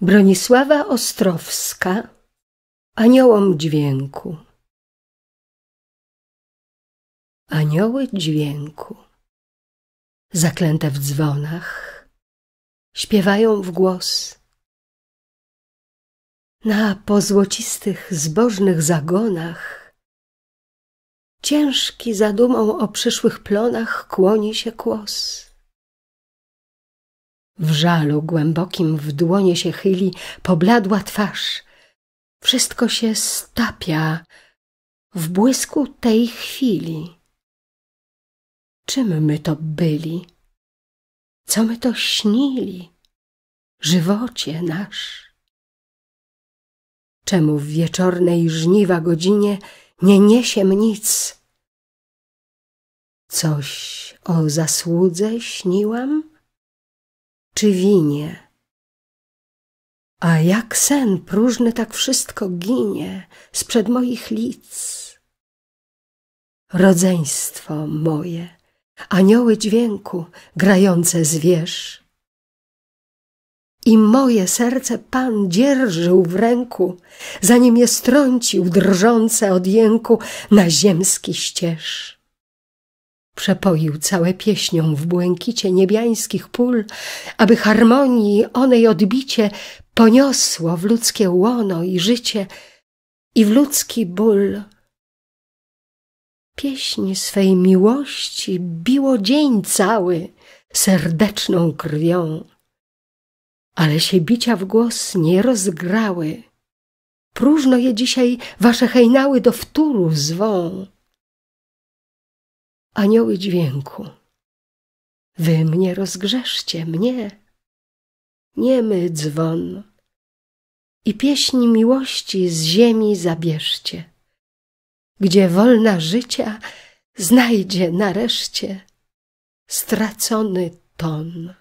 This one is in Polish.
Bronisława Ostrowska Aniołom dźwięku Anioły dźwięku Zaklęte w dzwonach Śpiewają w głos Na pozłocistych, zbożnych zagonach Ciężki zadumą o przyszłych plonach Kłoni się kłos w żalu głębokim w dłonie się chyli pobladła twarz. Wszystko się stapia w błysku tej chwili. Czym my to byli? Co my to śnili? Żywocie nasz. Czemu w wieczornej żniwa godzinie nie niesiem nic? Coś o zasłudze śniłam? czy winie. A jak sen próżny tak wszystko ginie sprzed przed moich lic. Rodzeństwo moje, anioły dźwięku grające zwierz. I moje serce Pan dzierżył w ręku, zanim je strącił drżące od jęku na ziemski ścież. Przepoił całe pieśnią w błękicie niebiańskich pól, aby harmonii onej odbicie poniosło w ludzkie łono i życie i w ludzki ból. Pieśń swej miłości biło dzień cały serdeczną krwią, ale się bicia w głos nie rozgrały. Próżno je dzisiaj wasze hejnały do wtóru zwą anioły dźwięku. Wy mnie rozgrzeszcie, mnie, niemy dzwon. I pieśni miłości z ziemi zabierzcie, gdzie wolna życia znajdzie nareszcie stracony ton.